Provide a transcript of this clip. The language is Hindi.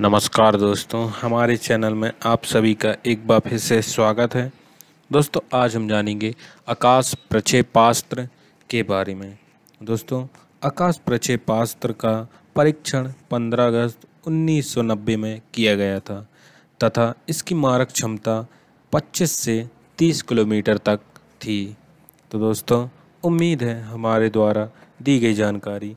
नमस्कार दोस्तों हमारे चैनल में आप सभी का एक बार फिर से स्वागत है दोस्तों आज हम जानेंगे आकाश प्रक्षेपास्त्र के बारे में दोस्तों आकाश प्रक्षेपास्त्र का परीक्षण 15 अगस्त 1990 में किया गया था तथा इसकी मारक क्षमता 25 से 30 किलोमीटर तक थी तो दोस्तों उम्मीद है हमारे द्वारा दी गई जानकारी